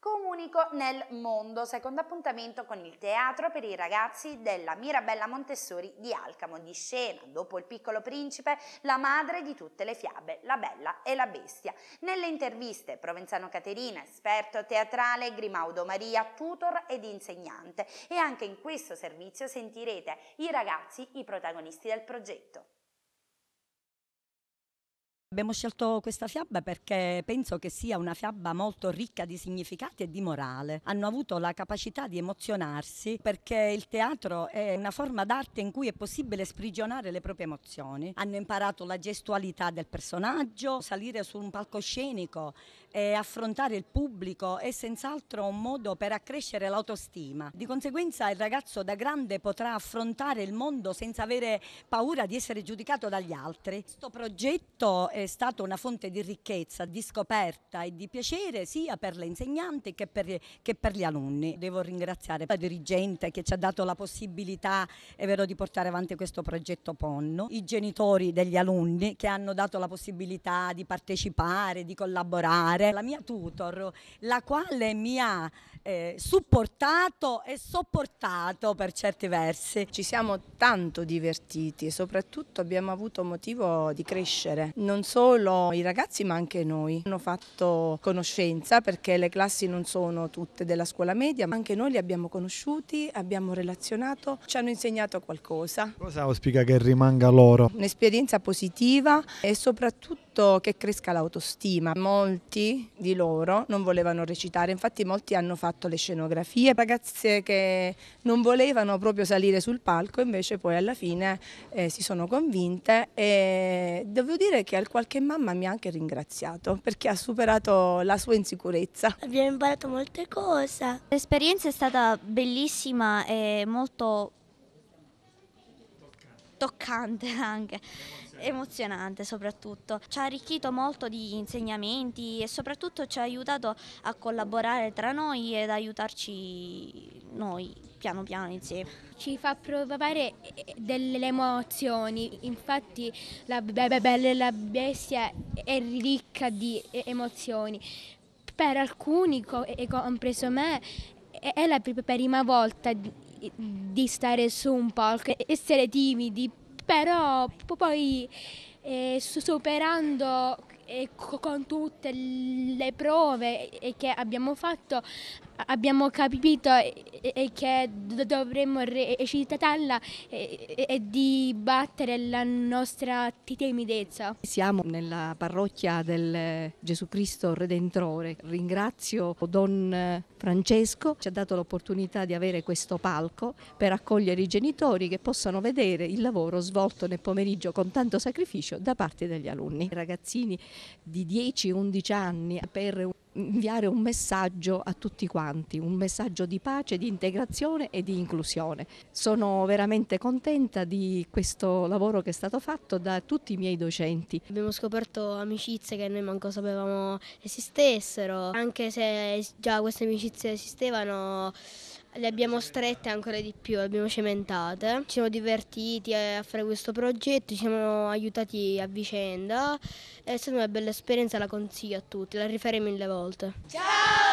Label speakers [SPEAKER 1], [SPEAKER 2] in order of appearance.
[SPEAKER 1] Comunico nel mondo, secondo appuntamento con il teatro per i ragazzi della Mirabella Montessori di Alcamo, di scena, dopo il piccolo principe, la madre di tutte le fiabe, la bella e la bestia. Nelle interviste Provenzano Caterina, esperto teatrale, Grimaudo Maria, tutor ed insegnante e anche in questo servizio sentirete i ragazzi, i protagonisti del progetto.
[SPEAKER 2] Abbiamo scelto questa fiaba perché penso che sia una fiaba molto ricca di significati e di morale. Hanno avuto la capacità di emozionarsi perché il teatro è una forma d'arte in cui è possibile sprigionare le proprie emozioni. Hanno imparato la gestualità del personaggio, salire su un palcoscenico e affrontare il pubblico è senz'altro un modo per accrescere l'autostima. Di conseguenza il ragazzo da grande potrà affrontare il mondo senza avere paura di essere giudicato dagli altri. Questo progetto è è stata una fonte di ricchezza, di scoperta e di piacere sia per le insegnanti che per, che per gli alunni. Devo ringraziare la dirigente che ci ha dato la possibilità, è vero, di portare avanti questo progetto Ponno, i genitori degli alunni che hanno dato la possibilità di partecipare, di collaborare, la mia tutor, la quale mi ha eh, supportato e sopportato per certi versi. Ci siamo tanto divertiti e soprattutto abbiamo avuto motivo di
[SPEAKER 3] crescere, non solo i ragazzi ma anche noi. Hanno fatto conoscenza perché le classi non sono tutte della scuola media, ma anche noi li abbiamo conosciuti, abbiamo relazionato, ci hanno insegnato qualcosa. Cosa
[SPEAKER 1] auspica che rimanga loro?
[SPEAKER 3] Un'esperienza positiva e soprattutto soprattutto che cresca l'autostima. Molti di loro non volevano recitare, infatti molti hanno fatto le scenografie, ragazze che non volevano proprio salire sul palco, invece poi alla fine eh, si sono convinte e devo dire che qualche mamma mi ha anche ringraziato perché ha superato la sua insicurezza.
[SPEAKER 4] Abbiamo imparato molte cose. L'esperienza è stata bellissima e molto toccante anche emozionante soprattutto. Ci ha arricchito molto di insegnamenti e soprattutto ci ha aiutato a collaborare tra noi ed aiutarci noi piano piano insieme. Ci fa provare eh, delle emozioni, infatti la, be-
[SPEAKER 5] be- la bestia è ricca di eh, emozioni. Per alcuni, compreso me, è la prima volta di stare su un palco, essere timidi, però poi eh, superando eh, con tutte le prove eh, che abbiamo fatto abbiamo capito e che dovremmo recitarla e di battere la nostra timidezza.
[SPEAKER 6] Siamo nella parrocchia del Gesù Cristo Redentore. Ringrazio Don Francesco, ci ha dato l'opportunità di avere questo palco per accogliere i genitori che possano vedere il lavoro svolto nel pomeriggio con tanto sacrificio da parte degli alunni. Ragazzini di 10-11 anni per inviare un messaggio a tutti quanti, un messaggio di pace, di integrazione e di inclusione. Sono veramente contenta di questo lavoro che è stato fatto da tutti i miei docenti. Abbiamo scoperto amicizie che noi manco sapevamo esistessero, anche
[SPEAKER 5] se già queste amicizie esistevano le abbiamo strette ancora di più, le abbiamo cementate. Ci siamo divertiti a fare questo progetto, ci siamo aiutati a vicenda. È stata una bella esperienza, la consiglio a tutti, la rifarei mille volte. Ciao!